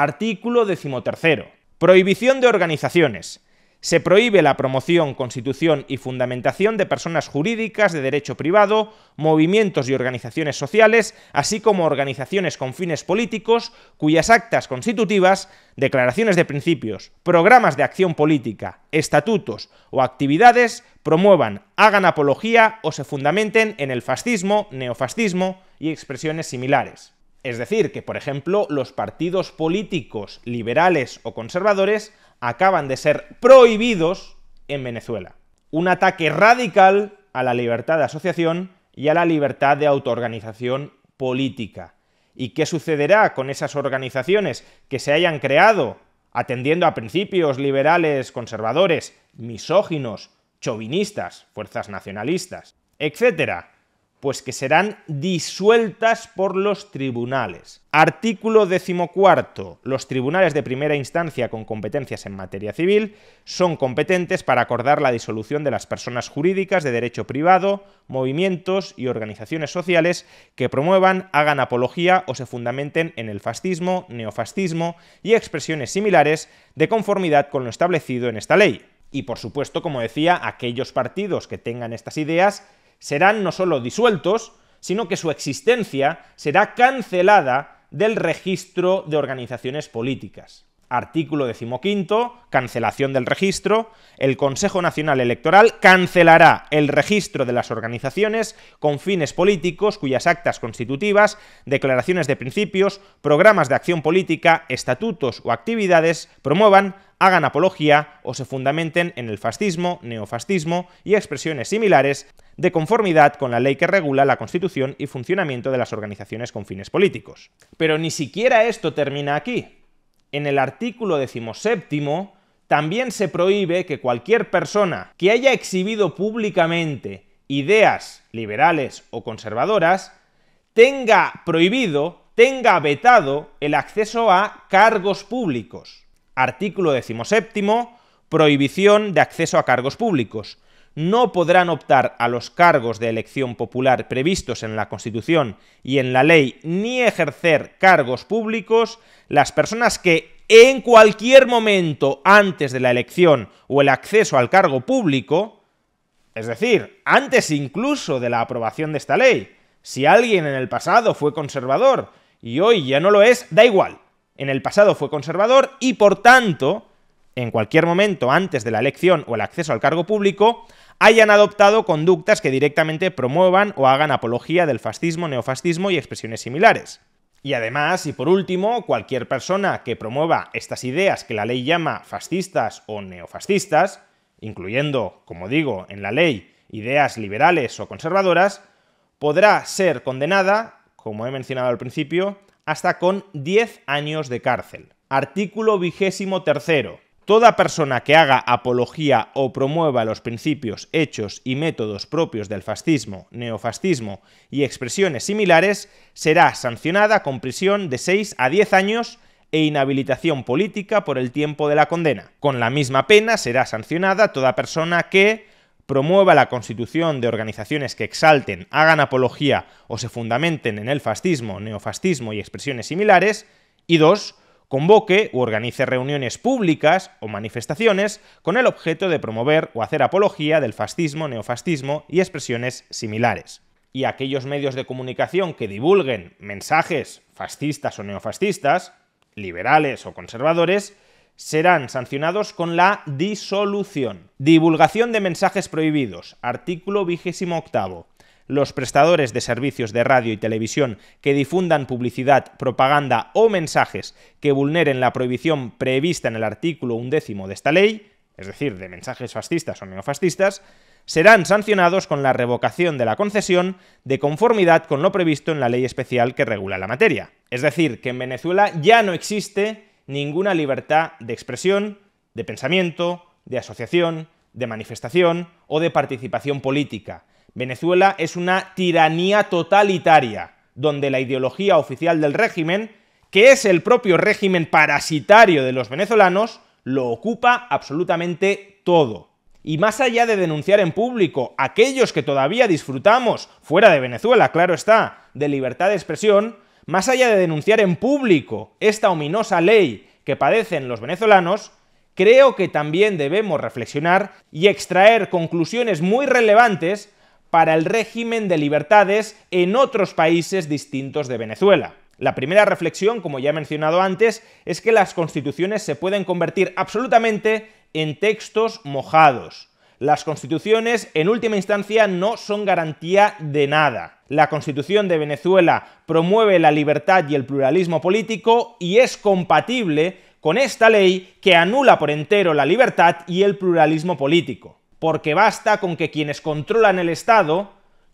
Artículo decimotercero. Prohibición de organizaciones. Se prohíbe la promoción, constitución y fundamentación de personas jurídicas de derecho privado, movimientos y organizaciones sociales, así como organizaciones con fines políticos, cuyas actas constitutivas, declaraciones de principios, programas de acción política, estatutos o actividades promuevan, hagan apología o se fundamenten en el fascismo, neofascismo y expresiones similares. Es decir, que por ejemplo los partidos políticos liberales o conservadores acaban de ser prohibidos en Venezuela. Un ataque radical a la libertad de asociación y a la libertad de autoorganización política. ¿Y qué sucederá con esas organizaciones que se hayan creado atendiendo a principios liberales, conservadores, misóginos, chauvinistas, fuerzas nacionalistas, etcétera? pues que serán disueltas por los tribunales. Artículo 14. Los tribunales de primera instancia con competencias en materia civil son competentes para acordar la disolución de las personas jurídicas de derecho privado, movimientos y organizaciones sociales que promuevan, hagan apología o se fundamenten en el fascismo, neofascismo y expresiones similares de conformidad con lo establecido en esta ley. Y por supuesto, como decía, aquellos partidos que tengan estas ideas serán no solo disueltos, sino que su existencia será cancelada del registro de organizaciones políticas. Artículo decimoquinto, cancelación del registro. El Consejo Nacional Electoral cancelará el registro de las organizaciones con fines políticos cuyas actas constitutivas, declaraciones de principios, programas de acción política, estatutos o actividades promuevan, hagan apología o se fundamenten en el fascismo, neofascismo y expresiones similares de conformidad con la ley que regula la constitución y funcionamiento de las organizaciones con fines políticos. Pero ni siquiera esto termina aquí en el artículo 17, también se prohíbe que cualquier persona que haya exhibido públicamente ideas liberales o conservadoras tenga prohibido, tenga vetado el acceso a cargos públicos. Artículo decimoséptimo, prohibición de acceso a cargos públicos no podrán optar a los cargos de elección popular previstos en la Constitución y en la ley ni ejercer cargos públicos las personas que en cualquier momento antes de la elección o el acceso al cargo público, es decir, antes incluso de la aprobación de esta ley, si alguien en el pasado fue conservador y hoy ya no lo es, da igual. En el pasado fue conservador y por tanto, en cualquier momento antes de la elección o el acceso al cargo público, hayan adoptado conductas que directamente promuevan o hagan apología del fascismo, neofascismo y expresiones similares. Y además, y por último, cualquier persona que promueva estas ideas que la ley llama fascistas o neofascistas, incluyendo, como digo, en la ley ideas liberales o conservadoras, podrá ser condenada, como he mencionado al principio, hasta con 10 años de cárcel. Artículo vigésimo tercero. Toda persona que haga apología o promueva los principios, hechos y métodos propios del fascismo, neofascismo y expresiones similares será sancionada con prisión de 6 a 10 años e inhabilitación política por el tiempo de la condena. Con la misma pena será sancionada toda persona que promueva la constitución de organizaciones que exalten, hagan apología o se fundamenten en el fascismo, neofascismo y expresiones similares. Y dos, convoque u organice reuniones públicas o manifestaciones con el objeto de promover o hacer apología del fascismo, neofascismo y expresiones similares. Y aquellos medios de comunicación que divulguen mensajes fascistas o neofascistas, liberales o conservadores, serán sancionados con la disolución. Divulgación de mensajes prohibidos, artículo 28 los prestadores de servicios de radio y televisión que difundan publicidad, propaganda o mensajes que vulneren la prohibición prevista en el artículo undécimo de esta ley, es decir, de mensajes fascistas o neofascistas, serán sancionados con la revocación de la concesión de conformidad con lo previsto en la ley especial que regula la materia. Es decir, que en Venezuela ya no existe ninguna libertad de expresión, de pensamiento, de asociación, de manifestación o de participación política. Venezuela es una tiranía totalitaria, donde la ideología oficial del régimen, que es el propio régimen parasitario de los venezolanos, lo ocupa absolutamente todo. Y más allá de denunciar en público aquellos que todavía disfrutamos, fuera de Venezuela, claro está, de libertad de expresión, más allá de denunciar en público esta ominosa ley que padecen los venezolanos, creo que también debemos reflexionar y extraer conclusiones muy relevantes para el régimen de libertades en otros países distintos de Venezuela. La primera reflexión, como ya he mencionado antes, es que las constituciones se pueden convertir absolutamente en textos mojados. Las constituciones, en última instancia, no son garantía de nada. La constitución de Venezuela promueve la libertad y el pluralismo político y es compatible con esta ley que anula por entero la libertad y el pluralismo político porque basta con que quienes controlan el Estado,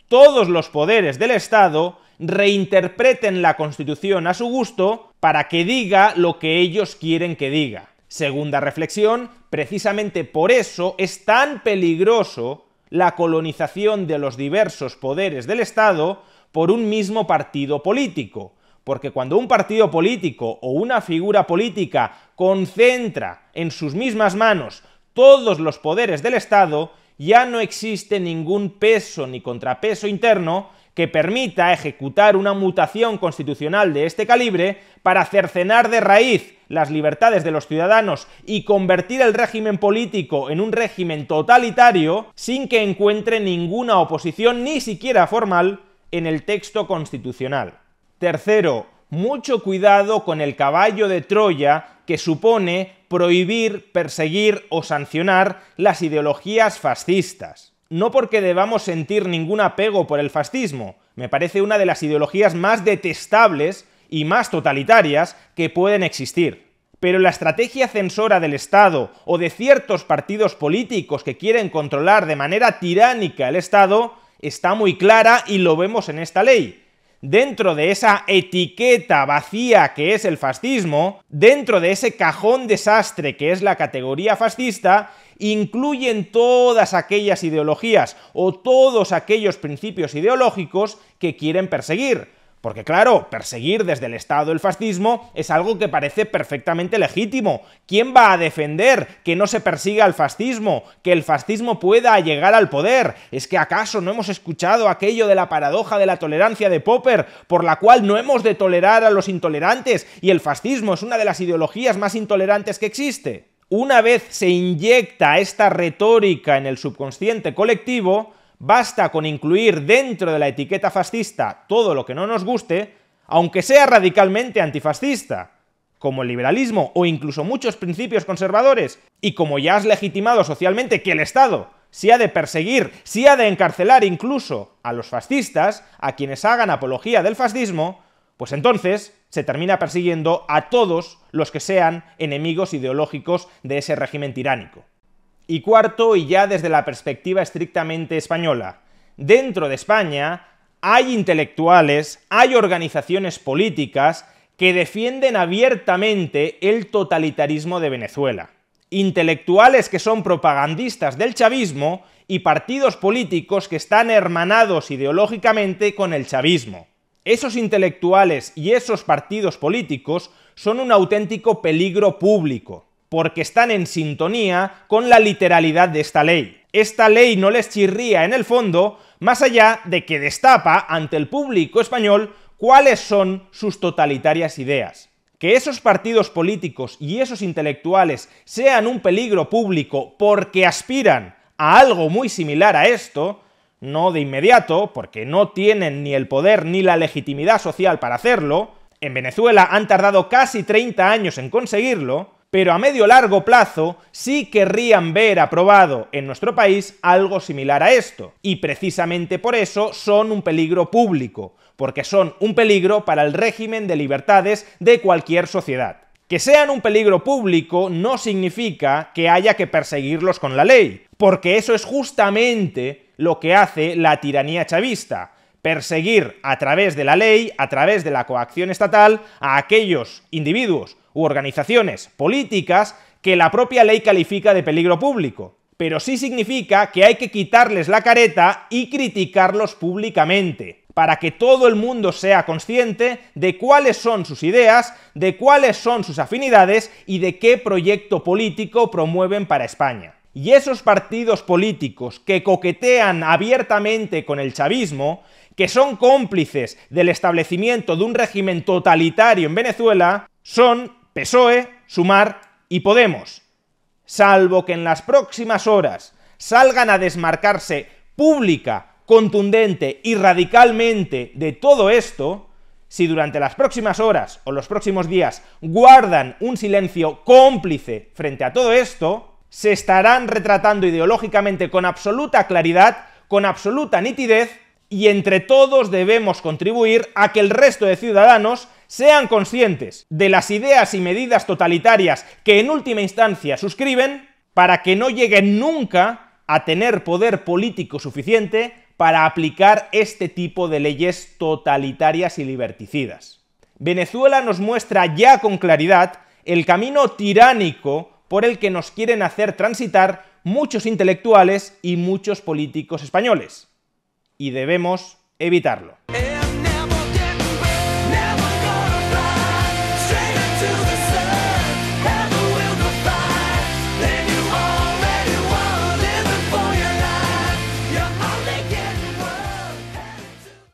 todos los poderes del Estado, reinterpreten la Constitución a su gusto para que diga lo que ellos quieren que diga. Segunda reflexión, precisamente por eso es tan peligroso la colonización de los diversos poderes del Estado por un mismo partido político, porque cuando un partido político o una figura política concentra en sus mismas manos todos los poderes del Estado, ya no existe ningún peso ni contrapeso interno que permita ejecutar una mutación constitucional de este calibre para cercenar de raíz las libertades de los ciudadanos y convertir el régimen político en un régimen totalitario sin que encuentre ninguna oposición, ni siquiera formal, en el texto constitucional. Tercero, mucho cuidado con el caballo de Troya que supone prohibir, perseguir o sancionar las ideologías fascistas. No porque debamos sentir ningún apego por el fascismo, me parece una de las ideologías más detestables y más totalitarias que pueden existir. Pero la estrategia censora del Estado o de ciertos partidos políticos que quieren controlar de manera tiránica el Estado está muy clara y lo vemos en esta ley dentro de esa etiqueta vacía que es el fascismo, dentro de ese cajón desastre que es la categoría fascista, incluyen todas aquellas ideologías o todos aquellos principios ideológicos que quieren perseguir. Porque claro, perseguir desde el Estado el fascismo es algo que parece perfectamente legítimo. ¿Quién va a defender que no se persiga al fascismo, que el fascismo pueda llegar al poder? ¿Es que acaso no hemos escuchado aquello de la paradoja de la tolerancia de Popper, por la cual no hemos de tolerar a los intolerantes y el fascismo es una de las ideologías más intolerantes que existe? Una vez se inyecta esta retórica en el subconsciente colectivo, Basta con incluir dentro de la etiqueta fascista todo lo que no nos guste, aunque sea radicalmente antifascista, como el liberalismo o incluso muchos principios conservadores, y como ya has legitimado socialmente que el Estado si ha de perseguir, si ha de encarcelar incluso a los fascistas, a quienes hagan apología del fascismo, pues entonces se termina persiguiendo a todos los que sean enemigos ideológicos de ese régimen tiránico. Y cuarto, y ya desde la perspectiva estrictamente española, dentro de España hay intelectuales, hay organizaciones políticas que defienden abiertamente el totalitarismo de Venezuela. Intelectuales que son propagandistas del chavismo y partidos políticos que están hermanados ideológicamente con el chavismo. Esos intelectuales y esos partidos políticos son un auténtico peligro público porque están en sintonía con la literalidad de esta ley. Esta ley no les chirría en el fondo, más allá de que destapa ante el público español cuáles son sus totalitarias ideas. Que esos partidos políticos y esos intelectuales sean un peligro público porque aspiran a algo muy similar a esto, no de inmediato, porque no tienen ni el poder ni la legitimidad social para hacerlo, en Venezuela han tardado casi 30 años en conseguirlo, pero a medio largo plazo sí querrían ver aprobado en nuestro país algo similar a esto. Y precisamente por eso son un peligro público, porque son un peligro para el régimen de libertades de cualquier sociedad. Que sean un peligro público no significa que haya que perseguirlos con la ley, porque eso es justamente lo que hace la tiranía chavista, perseguir a través de la ley, a través de la coacción estatal, a aquellos individuos u organizaciones políticas que la propia ley califica de peligro público. Pero sí significa que hay que quitarles la careta y criticarlos públicamente, para que todo el mundo sea consciente de cuáles son sus ideas, de cuáles son sus afinidades y de qué proyecto político promueven para España. Y esos partidos políticos que coquetean abiertamente con el chavismo que son cómplices del establecimiento de un régimen totalitario en Venezuela son PSOE, Sumar y Podemos. Salvo que en las próximas horas salgan a desmarcarse pública, contundente y radicalmente de todo esto, si durante las próximas horas o los próximos días guardan un silencio cómplice frente a todo esto, se estarán retratando ideológicamente con absoluta claridad, con absoluta nitidez, y entre todos debemos contribuir a que el resto de ciudadanos sean conscientes de las ideas y medidas totalitarias que en última instancia suscriben para que no lleguen nunca a tener poder político suficiente para aplicar este tipo de leyes totalitarias y liberticidas. Venezuela nos muestra ya con claridad el camino tiránico por el que nos quieren hacer transitar muchos intelectuales y muchos políticos españoles y debemos evitarlo.